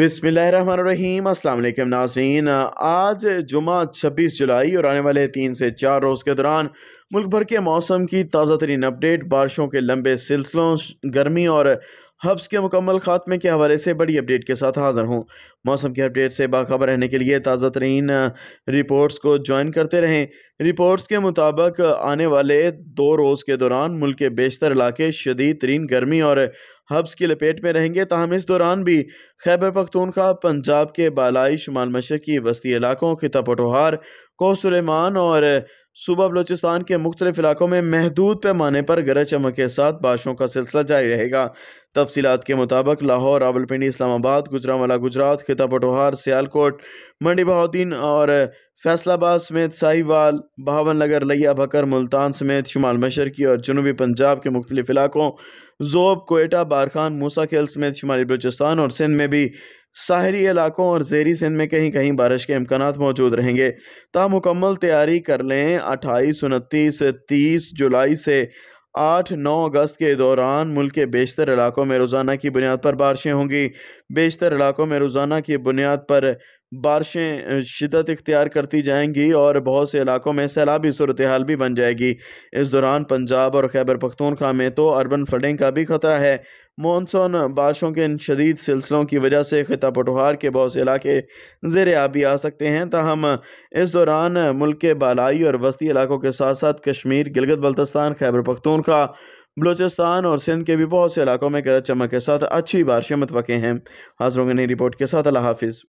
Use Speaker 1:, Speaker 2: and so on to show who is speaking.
Speaker 1: बिसमीम अल्लाम नाजीन आज जुमा 26 जुलाई और आने वाले तीन से चार रोज़ के दौरान मुल्क भर के मौसम की ताज़ा तरीन अपडेट बारिशों के लंबे सिलसिलों गर्मी और हब्स के मुकम्मल खात्मे के हवाले से बड़ी अपडेट के साथ हाज़िर हूँ मौसम के अपडेट से बाखबर रहने के लिए ताज़ा तरीन रिपोर्ट्स को ज्वाइन करते रहें रिपोर्ट्स के मुताबिक आने वाले दो रोज़ के दौरान मुल्क के बेशतर इलाके शदीद तरीन गर्मी और हब्स की लपेट में रहेंगे तहम इस दौरान भी खैबर पख्तूनखा पंजाब के बालाई शुमाल मशरकी वस्ती इलाकों खिता पटोहार को और सूबा बलोचिस्तान के मुख्तलिफ इलाकों में महदूद पैमाने पर गरज चमक के साथ बारिशों का सिलसिला जारी रहेगा तफसीत के मुताबिक लाहौर रावलपिंडी इस्लामाबाद गुजरावाला गुजरात खिता पटोहार सियालकोट मंडी बहाद्दीन और फैसलाबाद समेत साहिवाल बहावन नगर लिया बकर मुल्तान समेत शुमाल मशरकी और जनूबी पंजाब के मुख्तलिफ इलाकों जोब कोयटा बारखान मूसा खेल समेत शुमाली बलोचिस्तान और सिंध में भी साहरी इलाकों और जेरी सिंध में कहीं कहीं बारिश के इम्कान मौजूद रहेंगे ता मुकम्मल तैयारी कर लें अट्ठाईस उनतीस तीस जुलाई से आठ नौ अगस्त के दौरान मुल्क के बेशतर इलाकों में रोज़ाना की बुनियाद पर बारिशें होंगी बेशतर इलाकों में रोज़ाना की बुनियाद पर बारिशें शिदत इख्तियार करती जाएंगी और बहुत से इलाकों में सैलाबी सूरत हाल भी बन जाएगी इस दौरान पंजाब और खैबर पख्तूनख्वा में तो अर्बन फ्लडिंग का भी खतरा है मानसून बारिशों के इन शदीद सिलसिलों की वजह से खिता पटोहार के बहुत से इलाके जेर आबी आ सकते हैं तहम इस दौरान मुल्क के बालाई और वस्ती इलाकों के साथ साथ कश्मीर गिलगत बल्तस्तान खैबर पख्तूनख्वा बलूचिस्तान और सिंध के भी बहुत से इलाकों में गरज चमक के साथ अच्छी बारिशें मतवक़ हैं हाजरों की नई रिपोर्ट के साथ अल्लाह हाफिज़